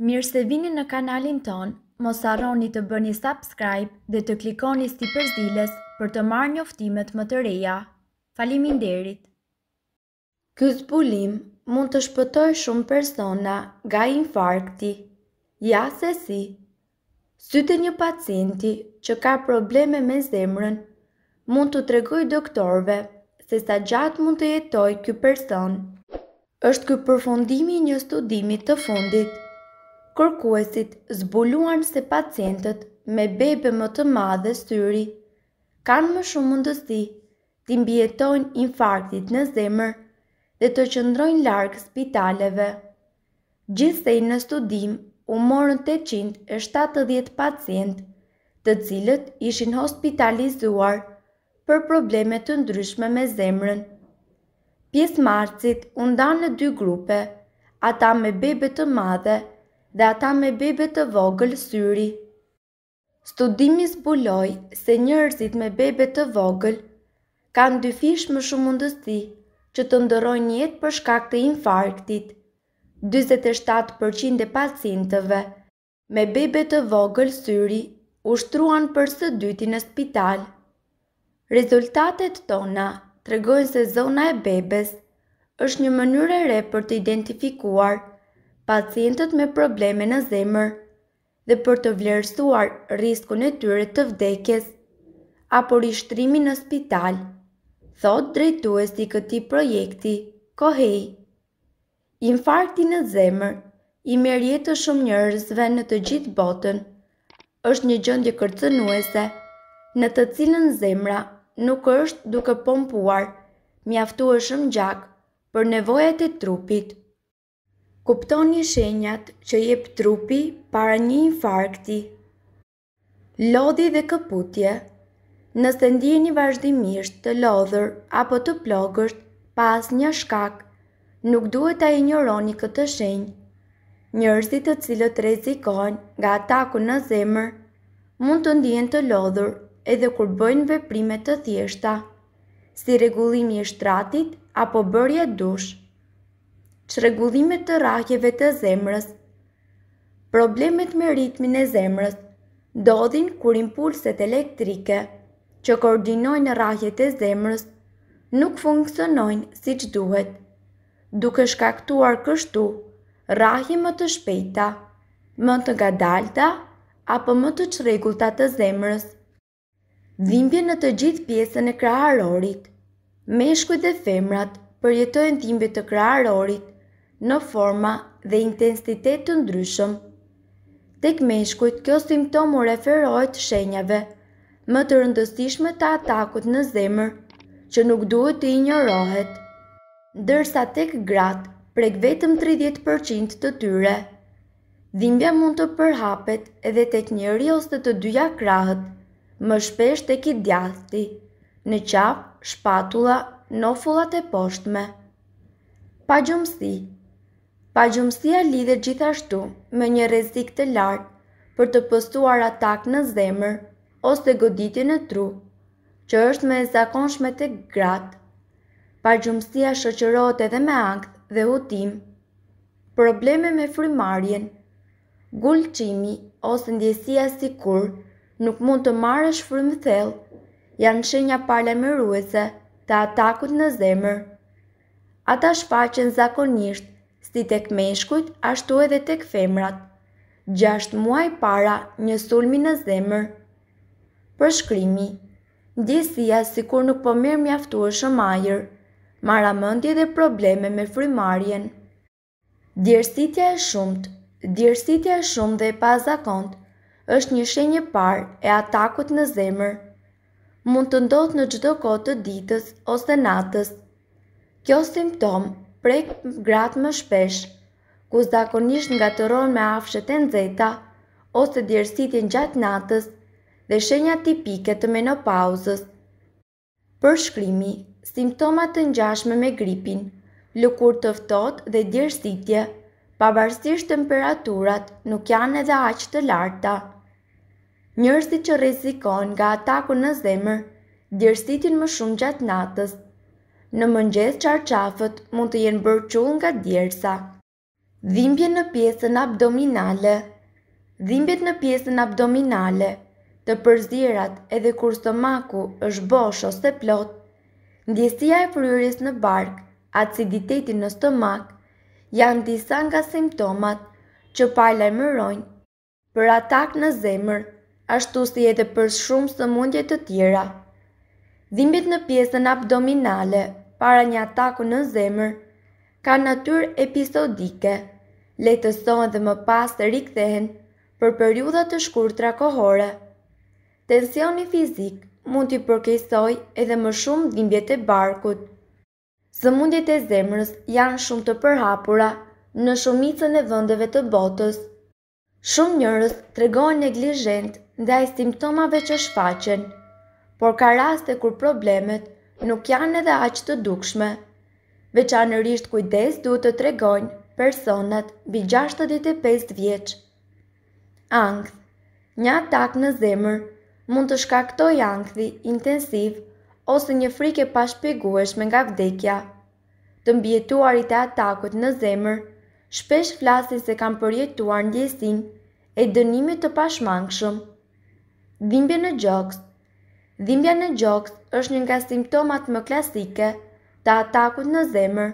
Mirë se vini në kanalin ton, mos arroni të bëni subscribe dhe të klikoni si përzdiles për të marrë njoftimet më të reja. Falimin derit! Ky zbulim mund të shpëtoj shumë persona ga infarkti. Ja se si, sytë një pacienti që ka probleme me zemrën, mund të tregoj doktorve se sa gjatë mund të jetoj kjo person. Êshtë kjo përfundimi një studimit të fundit, kërkuesit zbuluan se pacientët me bebe më të madhe syri kanë më shumë mundësi të mbjetojnë infarktit në zemër dhe të qëndrojnë largë spitaleve. Gjithsej në studim u morën 870 pacient të cilët ishin hospitalizuar për probleme të ndryshme me zemrën. Pjesë marcit u ndanë në dy grupe, ata me bebe të madhe dhe ata me bebe të vogël syri. Studimi zbuloi se njerëzit me bebe të vogël kanë dy fish më shumë mundësi që të ndërojnë jetë për shkak të infarktit. 47% e pacientëve me bebe të vogël syri ushtruan për së dyti në spital. Rezultatet tona tregojnë se zona e bebes është një mënyrë e re për të identifikuar pacientët me probleme në zemër dhe për të vlerësuar riskun e tyre të vdekjes apo rishtrimi në spital, thot drejtues i këti projekti, kohej. Infarkti në zemër, i merjetë të shumë njërësve në të gjithë botën, është një gjëndje kërcënuese, në të cilën zemra nuk është duke pompuar, mjaftu e shumë gjak për nevojat e trupit kupton një shenjat që jep trupi para një infarkti. Lodhi dhe këputje Nëse ndjeni vazhdimisht të lodhur apo të plogësht pas një shkak, nuk duhet të ignoroni këtë shenjë. Njërësit të cilët rezikojnë nga ataku në zemër, mund të ndjen të lodhur edhe kur bëjnë veprime të thjeshta, si regullimi i shtratit apo bërje dushë që regullimet të rakjeve të zemrës. Problemet me ritmin e zemrës dodhin kur impulset elektrike që koordinojnë rakjet e zemrës nuk funksionojnë si që duhet, duke shkaktuar kështu rahje më të shpejta, më të gadalta apo më të qregullta të zemrës. Dhimbje në të gjithë pjesën e kraharorit, meshkuj dhe femrat përjetojnë dhimbje të kraharorit në forma dhe intensitet të ndryshëm. Tek meshkujt, kjo simptomu referohet shenjave, më të rëndësishme të atakut në zemër, që nuk duhet të ignorohet. Dërsa tek gratë, prek vetëm 30% të tyre. Dhimbja mund të përhapet edhe tek njëri ose të dyja krahët, më shpesh tek i djathti, në qafë, shpatula, nofullat e poshtme. Pa gjumësi, Pa gjumësia lidhe gjithashtu me një rezik të lartë për të pëstuar atak në zemër ose goditje goditin e tru, që është me e zakonshme të gratë. Pa gjumësia shëqërot edhe me angtë dhe hutim, probleme me frimarjen, gullëqimi ose ndjesia si kur nuk mund të marrë është thellë, janë shenja pale të atakut në zemër. Ata shfaqen zakonisht si tek meshkujt, ashtu edhe tek femrat. Gjasht muaj para një sulmi në zemër. Për shkrimi, ndjesia si kur nuk po mirë mjaftu e shëmajër, maramëndje dhe probleme me frimarjen. Djersitja e shumët, djersitja e shumët dhe e pazakont, është një shenje par e atakut në zemër. Mund të ndodhë në gjdo kotë të ditës ose natës. Kjo simptom prek gratë më shpesh, ku zakonisht nga të ronë me afshet e nëzeta, ose djersitin gjatë natës dhe shenja tipike të menopauzës. Për shkrimi, simptomat të njashme me gripin, lukur tëftot dhe djersitje, pavarësisht temperaturat nuk janë edhe aqë të larta. Njërësi që rezikon nga ataku në zemër, djersitin më shumë gjatë natës, Në mëngjes qarqafët mund të jenë bërë qullë nga djersa. Dhimbje në pjesën abdominale Dhimbjet në pjesën abdominale, të përzirat edhe kur stomaku është bosh ose plot, ndjesia e fryrjes në bark, aciditetin në stomak, janë disa nga simptomat që pajla e mërojnë për atak në zemër, ashtu si edhe për shumë së mundjet të tjera. Dhimbjet në pjesën abdominale para një ataku në zemër, ka natyrë episodike, letësohen dhe më pas të rikthehen për periudha të shkurtra kohore. Tensioni fizik mund të i përkesoj edhe më shumë dhimbjet e barkut. Së e zemrës janë shumë të përhapura në shumicën e vëndeve të botës. Shumë njërës të regojnë në dhe e simptomave që shfaqen, por ka raste kur problemet nuk janë edhe aq të dukshme. Veçanërisht kujdes duhet të tregojnë personat mbi 65 vjeç. Ankth. Një atak në zemër mund të shkaktoj ankthi intensiv ose një frike pashpjegueshme nga vdekja. Të mbjetuarit e atakut në zemër shpesh flasin se kanë përjetuar ndjesin e dënimit të pashmangshëm. Dhimbja në gjoks Dhimbja në gjoks është një nga simptomat më klasike të atakut në zemër.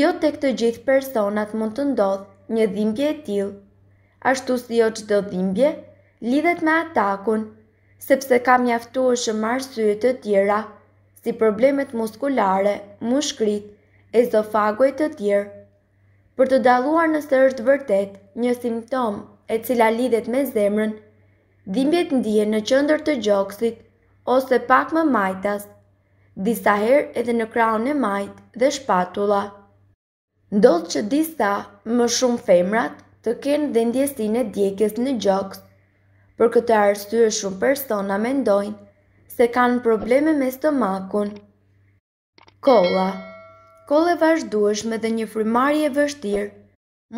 Jo të këtë gjithë personat mund të ndodhë një dhimbje e tilë, ashtu si jo qdo dhimbje, lidhet me atakun, sepse ka mjaftu e shëmarë syet të tjera, si problemet muskulare, mushkrit, ezofagoj të tjerë. Për të daluar nëse është vërtet një simptom e cila lidhet me zemrën, dhimbjet ndije në qëndër të gjoksit, ose pak më majtas, disa her edhe në kraun e majt dhe shpatula. Ndodhë që disa më shumë femrat të kenë dhe ndjesin e djekjes në gjoks, për këtë arsye shumë persona mendojnë se kanë probleme me stomakun. Kolla Kolle vazhdueshme dhe një frymarrje e vështirë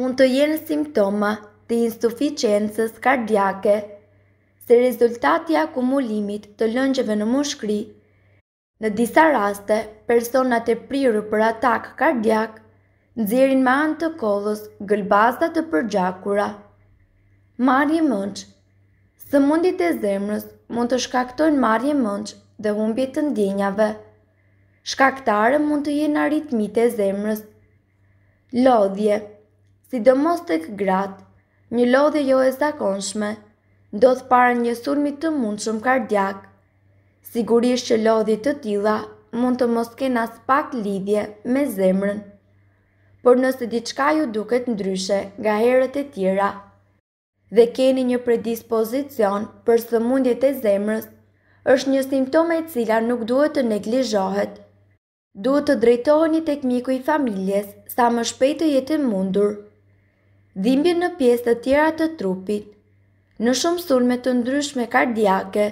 mund të jenë simptoma të insuficiencës kardiake se rezultati akumulimit të lëngjeve në mushkëri në disa raste personat e prirur për atak kardiak nxjerrin me anë të kollës gëlbazda të përgjakura. Marrje Së mundit e zemrës mund të shkaktojnë marrje mençë dhe humbje të ndjenjave. Shkaktare mund të jenë aritmit e zemrës. Lodhje, sidomos tek gratë, një lodhje jo e zakonshme ndodh para një surmi të mundshëm kardiak. Sigurisht që lodhi të tilla mund të mos kenë as pak lidhje me zemrën. Por nëse diçka ju duket ndryshe nga herët e tjera dhe keni një predispozicion për sëmundjet e zemrës, është një simptome e cila nuk duhet të neglizhohet. Duhet të drejtoheni tek miku i familjes sa më shpejt të jetë mundur. Dhimbje në pjesë të tjera të trupit në shumë surme të ndryshme kardiake,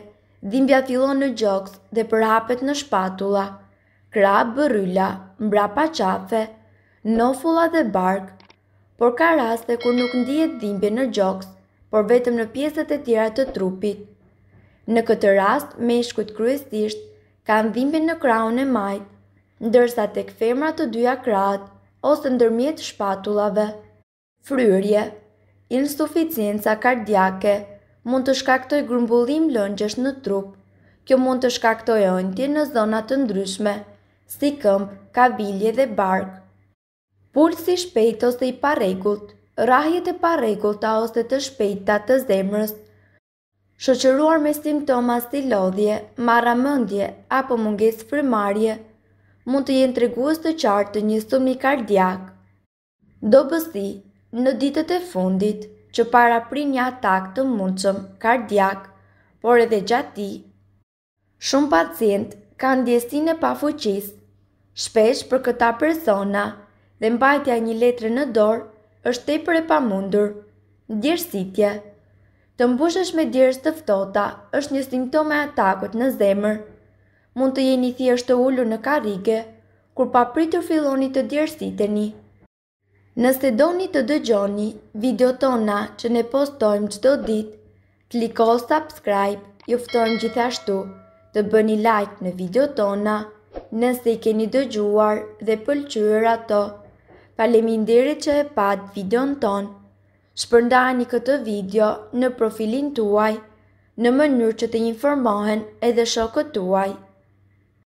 dhimbja fillon në gjoks dhe përhapet në shpatula, krabë bërylla, mbra pa qafe, nofula dhe barkë, por ka raste kur nuk ndijet dhimbje në gjoks, por vetëm në pjesët e tjera të trupit. Në këtë rast, me ishkut kryesisht, ka dhimbje në kraun e majt, ndërsa tek femra të dyja kratë, ose ndërmjet shpatullave. Fryrje, insuficienca kardiake, mund të shkaktoj grumbullim lëngjësh në trup. Kjo mund të shkaktoj ojnëti në zonat të ndryshme, si këm, kabilje dhe bark. Pulsi shpejt ose i parekut, rahjet e parekut a ose të shpejta të zemrës, Shëqëruar me simptoma si lodhje, maramëndje apo munges frimarje, mund të jenë treguës të qartë të një sumi kardiak. Do bësi Në ditët e fundit, që para pri një atak të mundësëm kardiak, por edhe gjatë shumë pacient ka ndjesin e pa fuqis, shpesh për këta persona dhe mbajtja një letre në dorë është te për e pa mundur, Të mbushesh me djërës të ftota është një simptome atakot në zemër, mund të jeni thjesht të ullur në karike, kur pa pritur filoni të djersiteni. Nëse doni të dëgjoni video tona që ne postojmë qdo dit, kliko subscribe, juftojmë gjithashtu të bëni like në video tona, nëse i keni dëgjuar dhe pëlqyër ato. Palemindiri që e pat video në tonë, shpërndani këtë video në profilin tuaj, në mënyrë që të informohen edhe shokët tuaj.